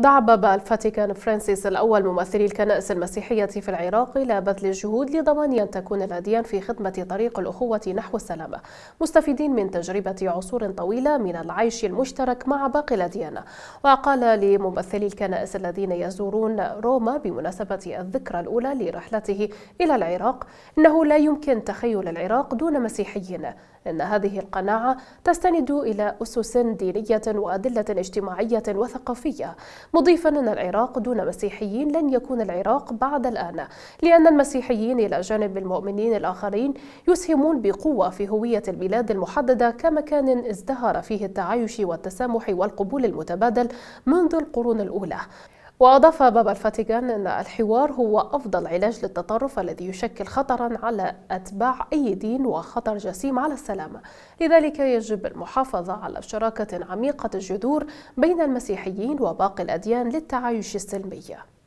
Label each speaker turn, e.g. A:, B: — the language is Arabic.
A: دعا بابا الفاتيكان فرانسيس الأول ممثلي الكنائس المسيحية في العراق إلى بذل الجهود لضمان أن تكون الأديان في خدمة طريق الأخوة نحو السلامة مستفيدين من تجربة عصور طويلة من العيش المشترك مع باقي الأديان وقال لممثلي الكنائس الذين يزورون روما بمناسبة الذكرى الأولى لرحلته إلى العراق إنه لا يمكن تخيل العراق دون مسيحيين إن هذه القناعة تستند إلى أسس دينية وأدلة اجتماعية وثقافية مضيفا أن العراق دون مسيحيين لن يكون العراق بعد الآن لأن المسيحيين إلى جانب المؤمنين الآخرين يسهمون بقوة في هوية البلاد المحددة كمكان ازدهر فيه التعايش والتسامح والقبول المتبادل منذ القرون الأولى وأضاف بابا الفاتيكان أن الحوار هو أفضل علاج للتطرف الذي يشكل خطرا على أتباع أي دين وخطر جسيم على السلامة لذلك يجب المحافظة على شراكة عميقة الجذور بين المسيحيين وباقي الأديان للتعايش السلمي